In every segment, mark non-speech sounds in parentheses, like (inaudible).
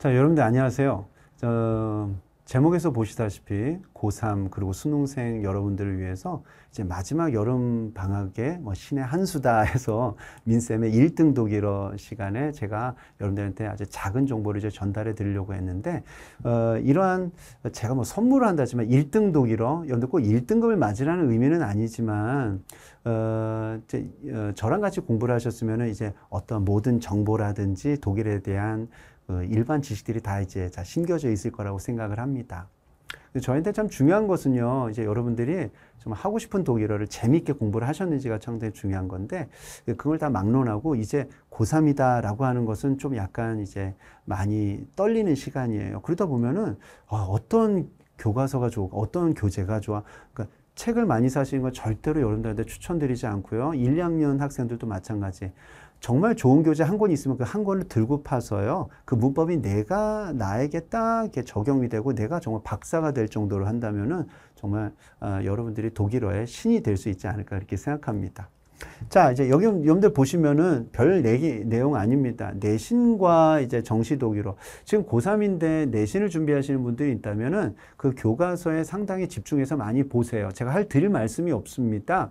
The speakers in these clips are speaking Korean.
자, 여러분들 안녕하세요. 저, 제목에서 보시다시피 고3 그리고 수능생 여러분들을 위해서 이제 마지막 여름 방학에 뭐 신의 한 수다 해서 민쌤의 1등 독일어 시간에 제가 여러분들한테 아주 작은 정보를 이제 전달해 드리려고 했는데 어, 이러한 제가 뭐 선물을 한다지만 1등 독일어 여러분들 꼭 1등급을 맞으라는 의미는 아니지만 어, 이제, 어, 저랑 같이 공부를 하셨으면 이제 어떤 모든 정보라든지 독일에 대한 그 일반 지식들이 다 이제 다 심겨져 있을 거라고 생각을 합니다. 저한테참 중요한 것은요, 이제 여러분들이 좀 하고 싶은 독일어를 재미있게 공부를 하셨는지가 상당히 중요한 건데, 그 그걸 다 막론하고, 이제 고3이다라고 하는 것은 좀 약간 이제 많이 떨리는 시간이에요. 그러다 보면은, 아, 어떤 교과서가 좋고, 어떤 교재가 좋아. 그러니까 책을 많이 사시는 건 절대로 여러분들한테 추천드리지 않고요. 1, 2학년 학생들도 마찬가지. 정말 좋은 교재 한 권이 있으면 그 한 권을 들고 파서요. 그 문법이 내가 나에게 딱 이렇게 적용이 되고 내가 정말 박사가 될 정도로 한다면은 정말 어, 여러분들이 독일어의 신이 될 수 있지 않을까 이렇게 생각합니다. 자, 이제 여기 여러분들 보시면은 별 내기, 내용 아닙니다. 내신과 이제 정시 독일어. 지금 고3인데 내신을 준비하시는 분들이 있다면은 그 교과서에 상당히 집중해서 많이 보세요. 제가 할 드릴 말씀이 없습니다.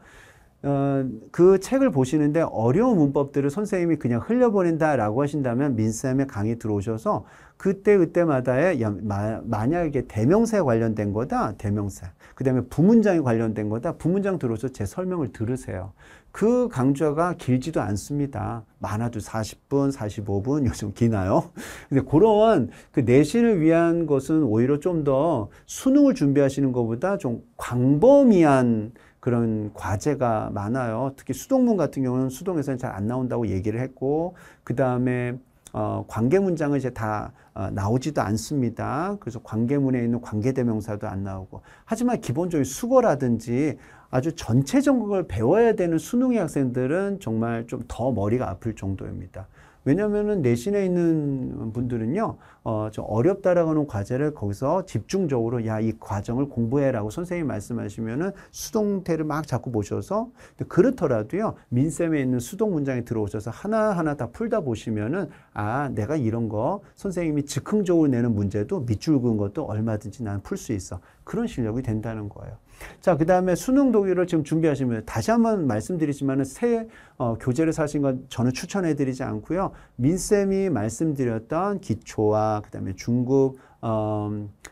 어, 그 책을 보시는데 어려운 문법들을 선생님이 그냥 흘려보낸다라고 하신다면 민쌤의 강의 들어오셔서 그때 그때마다의 야, 마, 만약에 대명사에 관련된 거다 대명사 그 다음에 부문장에 관련된 거다 부문장 들어서 오셔제 설명을 들으세요 그 강좌가 길지도 않습니다 많아도 40분 45분 요즘 기나요 (laughs) 근데 그런 그 내신을 위한 것은 오히려 좀 더 수능을 준비하시는 것보다 좀 광범위한 그런 과제가 많아요. 특히 수동문 같은 경우는 수동에서는 잘 안 나온다고 얘기를 했고 그 다음에 어, 관계 문장은 이제 다 어, 나오지도 않습니다. 그래서 관계문에 있는 관계대명사도 안 나오고. 하지만 기본적인 수거라든지 아주 전체적인 걸 배워야 되는 수능의 학생들은 정말 좀 더 머리가 아플 정도입니다. 왜냐면은 내신에 있는 분들은요, 어, 좀 어렵다라고 하는 과제를 거기서 집중적으로 야, 이 과정을 공부해라고 선생님이 말씀하시면은 수동태를 막 자꾸 보셔서 그렇더라도요, 민쌤에 있는 수동 문장에 들어오셔서 하나하나 다 풀다 보시면은 아, 내가 이런 거 선생님이 즉흥적으로 내는 문제도 밑줄 긋은 것도 얼마든지 난 풀 수 있어. 그런 실력이 된다는 거예요. 자, 그 다음에 수능 독일을 지금 준비하시면 다시 한번 말씀드리지만새 어, 교재를 사신 건 저는 추천해드리지 않고요. 민쌤이 말씀드렸던 기초와 그 다음에 중국 어,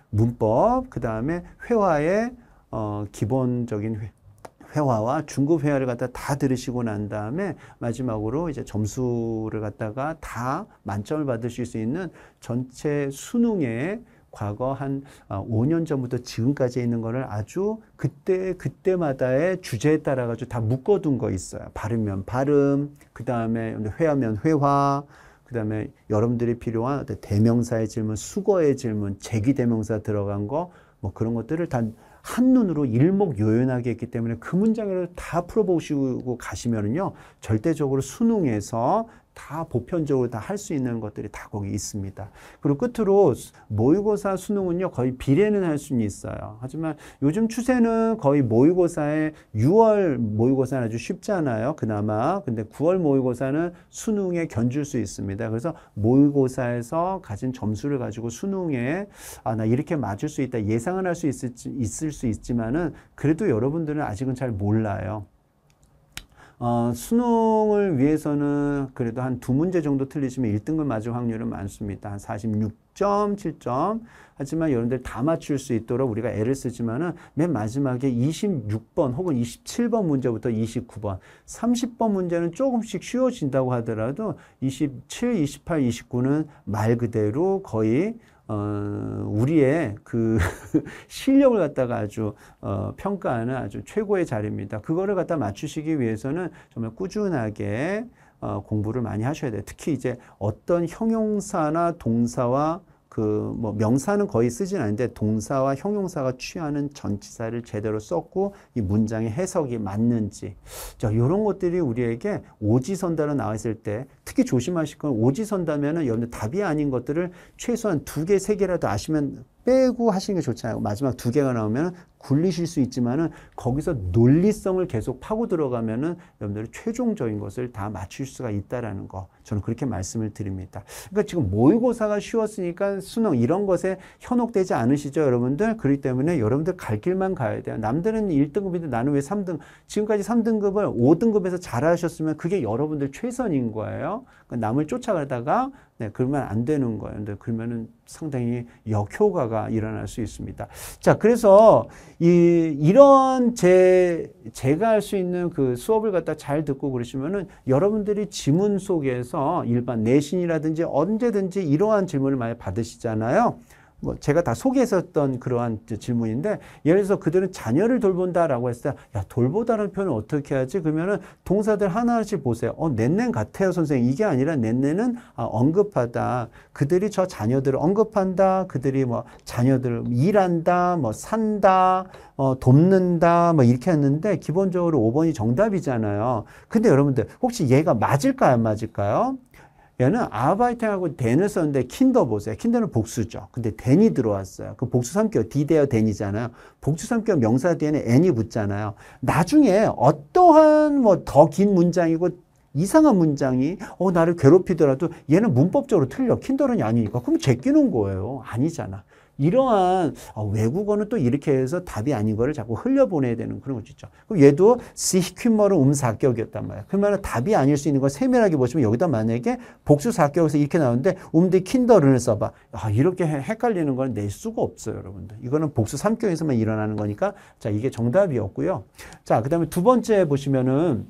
문법, 그 다음에 회화의 어, 기본적인 회, 회화와 중국 회화를 갖다 다 들으시고 난 다음에 마지막으로 이제 점수를 갖다가 다 만점을 받으실 수 있는 전체 수능의 과거 한 5년 어, 전부터 지금까지 있는 거를 아주 그때 그때마다의 주제에 따라 가지고 다 묶어둔 거 있어요. 발음면 발음, 그 다음에 회화면 회화, 그 다음에 여러분들이 필요한 어떤 대명사의 질문, 수거의 질문, 제기 대명사 들어간 거, 뭐 그런 것들을 단 한눈으로 일목요연하게 했기 때문에 그 문장을 다 풀어보시고 가시면은요, 절대적으로 수능에서 다 보편적으로 다 할 수 있는 것들이 다 거기 있습니다. 그리고 끝으로 모의고사 수능은요 거의 비례는 할 수는 있어요. 하지만 요즘 추세는 거의 모의고사에 6월 모의고사는 아주 쉽잖아요. 그나마 근데 9월 모의고사는 수능에 견줄 수 있습니다. 그래서 모의고사에서 가진 점수를 가지고 수능에 아나 이렇게 맞을 수 있다 예상은 할수 있을 수 있지만은 그래도 여러분들은 아직은 잘 몰라요. 어, 수능을 위해서는 그래도 한 두 문제 정도 틀리시면 1등을 맞을 확률은 많습니다. 한 46점, 7점. 하지만 여러분들 다 맞출 수 있도록 우리가 애를 쓰지만은 맨 마지막에 26번 혹은 27번 문제부터 29번, 30번 문제는 조금씩 쉬워진다고 하더라도 27, 28, 29는 말 그대로 거의 어, 우리의 그 (laughs) 실력을 갖다가 아주 어, 평가하는 아주 최고의 자리입니다. 그거를 갖다 맞추시기 위해서는 정말 꾸준하게 어, 공부를 많이 하셔야 돼요. 특히 이제 어떤 형용사나 동사와 그 뭐 명사는 거의 쓰진 않는데 동사와 형용사가 취하는 전치사를 제대로 썼고 이 문장의 해석이 맞는지 자 이런 것들이 우리에게 오지선다로 나와 있을 때 특히 조심하실 건 오지선다면은 여러분들 답이 아닌 것들을 최소한 두 개, 세 개라도 아시면 빼고 하시는 게좋지 않고 마지막 두 개가 나오면 굴리실 수 있지만은 거기서 논리성을 계속 파고 들어가면은 여러분들이 최종적인 것을 다 맞출 수가 있다라는 거. 저는 그렇게 말씀을 드립니다. 그러니까 지금 모의고사가 쉬웠으니까 수능 이런 것에 현혹되지 않으시죠, 여러분들? 그렇기 때문에 여러분들 갈 길만 가야 돼요. 남들은 1등급인데 나는 왜 3등? 지금까지 3등급을 5등급에서 잘하셨으면 그게 여러분들 최선인 거예요. 그러니까 남을 쫓아가다가 네, 그러면 안 되는 거예요. 근데 그러면은 상당히 역효과가 일어날 수 있습니다. 자, 그래서 이 이런 제 제가 할 수 있는 그 수업을 갖다 잘 듣고 그러시면은 여러분들이 지문 속에서 일반 내신이라든지 언제든지 이러한 질문을 많이 받으시잖아요. 뭐 제가 다 소개했었던 그러한 질문인데 예를 들어서 그들은 자녀를 돌본다라고 했을 때야 돌보다라는 표현을 어떻게 하지? 그러면은 동사들 하나씩 보세요. 어 넷넷 같아요 선생님. 이게 아니라 넷넷은 아, 언급하다. 그들이 저 자녀들을 언급한다. 그들이 뭐 자녀들을 일한다. 뭐 산다. 어, 돕는다. 뭐 이렇게 했는데 기본적으로 5번이 정답이잖아요. 근데 여러분들 혹시 얘가 맞을까요? 안 맞을까요? 얘는 아바이팅하고 댄을 썼는데 킨더 보세요. 킨더는 복수죠. 근데 댄이 들어왔어요. 그 복수 성격 디데어 댄이잖아요. 복수 성격 명사 뒤에는 n이 붙잖아요. 나중에 어떠한 뭐 더 긴 문장이고 이상한 문장이 어 나를 괴롭히더라도 얘는 문법적으로 틀려 킨더런이 아니니까 그럼 제끼는 거예요 아니잖아 이러한 어, 외국어는 또 이렇게 해서 답이 아닌 거를 자꾸 흘려보내야 되는 그런 거죠 그럼 얘도 시히퀴머는 음사격이었단 말이야 그러면 답이 아닐 수 있는 걸 세밀하게 보시면 여기다 만약에 복수사격에서 이렇게 나오는데 음디 킨더런을 써봐 아, 이렇게 헷갈리는 건 낼 수가 없어요 여러분들 이거는 복수 삼격에서만 일어나는 거니까 자 이게 정답이었고요 자그 다음에 두 번째 보시면은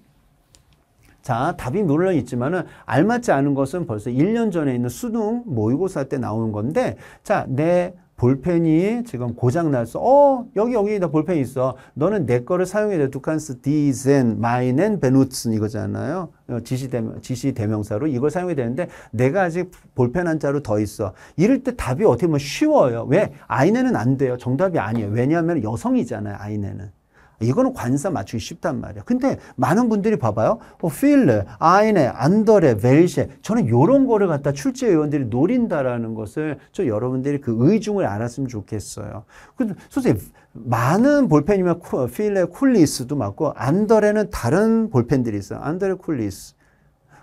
자, 답이 물론 있지만은 알맞지 않은 것은 벌써 1년 전에 있는 수능 모의고사 때 나오는 건데 자, 내 볼펜이 지금 고장 났어. 어, 여기 여기 다 볼펜 있어. 너는 내 거를 사용해야 돼. 두칸스 디젠 마이넨 베누츠 이거잖아요. 지시대명, 어, 지시대명사로 이걸 사용해야 되는데 내가 아직 볼펜 한자로더 있어. 이럴 때 답이 어떻게 보면 쉬워요. 왜? 아이네는 안 돼요. 정답이 아니에요. 왜냐하면 여성이잖아요. 아이네는. 이거는 관사 맞추기 쉽단 말이야. 근데 많은 분들이 봐봐요. 어, 필레, 아이네, 안더레, 벨셰. 저는 요런 거를 갖다 출제 의원들이 노린다라는 것을 저 여러분들이 그 의중을 알았으면 좋겠어요. 근데 선생님, 많은 볼펜이면 필레 쿨리스도 맞고 안더레는 다른 볼펜들이 있어요. 안더레 쿨리스.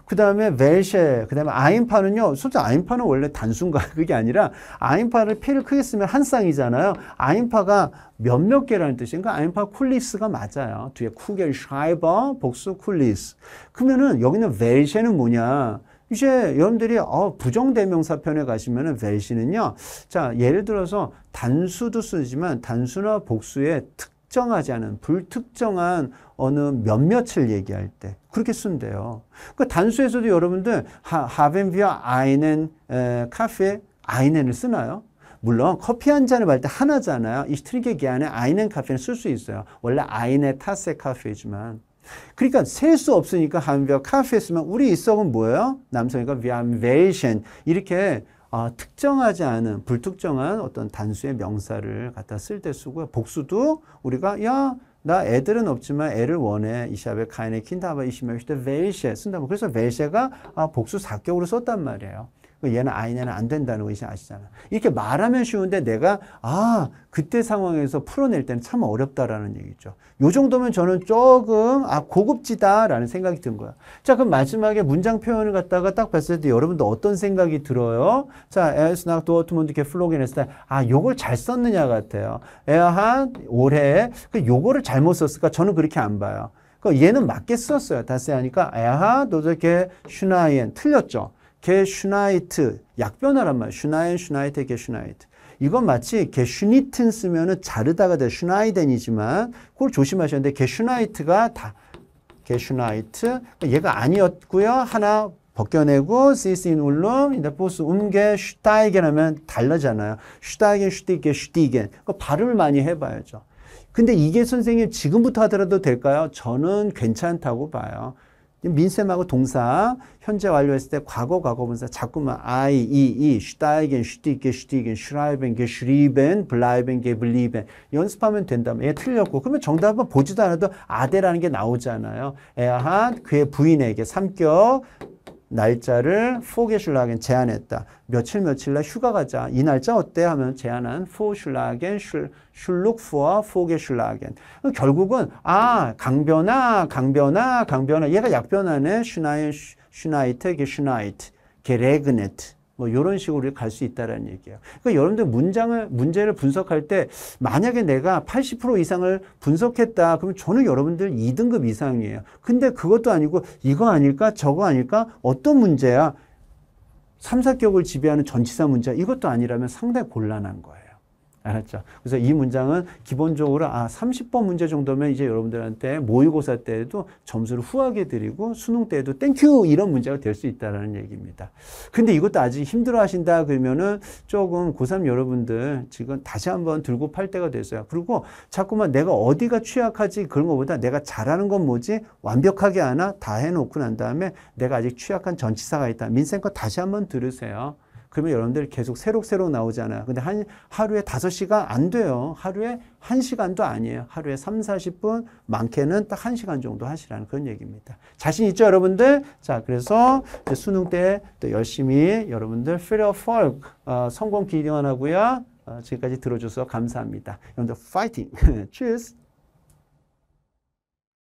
그 다음에 웰셰그 다음에 아임파는요 솔직히 아인파는 원래 단순가 (laughs) 그게 아니라 아인파를 피를 크게 쓰면 한 쌍이잖아요. 아인파가 몇몇 개라는 뜻인가? 아인파 쿨리스가 맞아요. 뒤에 쿠겔 샤이버, 복수 쿨리스. 그러면은 여기는 벨셰는 뭐냐? 이제 여러분들이 어, 부정대명사 편에 가시면은 벨시는요. 자, 예를 들어서 단수도 쓰지만 단수나 복수의 특 특정하지 않은 불특정한 어느 몇몇을 얘기할 때 그렇게 쓴대요. 그 그러니까 단수에서도 여러분들 하벤비와 아이넨 카페 아이넨을 쓰나요? 물론 커피 한 잔을 말때 하나잖아요. 이스트리게 게안에 아이넨 카페는 쓸 수 있어요. 원래 아이네 타세 카페지만 그러니까 셀 수 없으니까 한비 카페 쓰면 우리 이석은 뭐예요? 남성이니까 위암베이션 이렇게 어, 특정하지 않은 불특정한 어떤 단수의 명사를 갖다 쓸 때 쓰고요. 복수도 우리가 야 나 애들은 없지만 애를 원해. 이샤베 카인의 킨다바 이시메시테 벨셰 쓴다. 뭐 그래서 벨셰가 아, 복수 사격으로 썼단 말이에요. 그 얘는 아니냐는 안 된다는 것이 아시잖아. 이렇게 말하면 쉬운데 내가 아 그때 상황에서 풀어낼 때는 참 어렵다라는 얘기죠. 요 정도면 저는 조금 아 고급지다라는 생각이 든 거야. 자 그럼 마지막에 문장 표현을 갖다가 딱 봤을 때 여러분도 어떤 생각이 들어요? 자 에스나 도어트문드 개플로겐 했을 때아 요걸 잘 썼느냐 같아요. 에어한 올해 그 요거를 잘못 썼을까? 저는 그렇게 안 봐요. 그 얘는 맞게 썼어요. 다시 하니까 에하 도저케 슈나이엔 틀렸죠. 게슈나이트 약변화란 말 슈나인 슈나이트 게슈나이트 이건 마치 게슈니튼 쓰면은 자르다가 돼 슈나이덴이지만 그걸 조심하셔야 되 게슈나이트가 다 게슈나이트 그러니까 얘가 아니었고요 하나 벗겨내고 시스인 울름 인데 보스 움게 슈타이겐 하면 달라잖아요 슈타이겐 슈티겐 슈티겐 그 발음을 많이 해봐야죠 근데 이게 선생님 지금부터 하더라도 될까요 저는 괜찮다고 봐요 민셈하고 동사 현재 완료했을 때 과거 과거 분사 자꾸만 I, E, E, steigen, stiege, stiegen, schreiben, geschrieben, bleiben, geblieben 연습하면 된다면 얘 틀렸고 그러면 정답은 보지도 않아도 아데라는 게 나오잖아요. 에한 그의 부인에게 삼격 날짜를 포게슐라겐 제안했다. 며칠 며칠 날 휴가 가자. 이 날짜 어때? 하면 제안한 포슐라겐 슐룩푸와 포게슐라겐. 결국은 아 강변아 강변아 강변아 얘가 약변하네 슈나인 슈나이트 게 슈나이트 게레그네트 뭐 이런 식으로 갈 수 있다라는 얘기예요. 그러니까 여러분들 문장을 문제를 분석할 때 만약에 내가 80% 이상을 분석했다. 그러면 저는 여러분들 2등급 이상이에요. 근데 그것도 아니고 이거 아닐까? 저거 아닐까? 어떤 문제야? 삼사격을 지배하는 전치사 문제 이것도 아니라면 상당히 곤란한 거예요. 알았죠? 그래서 이 문장은 기본적으로 아 30번 문제 정도면 이제 여러분들한테 모의고사 때에도 점수를 후하게 드리고 수능 때에도 땡큐 이런 문제가 될 수 있다라는 얘기입니다. 근데 이것도 아직 힘들어 하신다 그러면은 조금 고3 여러분들 지금 다시 한번 들고 팔 때가 됐어요. 그리고 자꾸만 내가 어디가 취약하지 그런 것보다 내가 잘하는 건 뭐지? 완벽하게 하나 다 해놓고 난 다음에 내가 아직 취약한 전치사가 있다. 민생 거 다시 한번 들으세요. 그러면 여러분들 계속 새록새록 나오잖아요. 근데 한 하루에 다섯 시간안 돼요. 하루에 한시간도 아니에요. 하루에 삼4 0분 많게는 딱 한시간 정도 하시라는 그런 얘기입니다. 자신 있죠, 여러분들? 자, 그래서 수능 때 또 열심히 여러분들 필요 펄 어, 성공 기원하고요. 대 어, 지금까지 들어줘서 감사합니다. 여러분들 파이팅! (laughs) Cheers!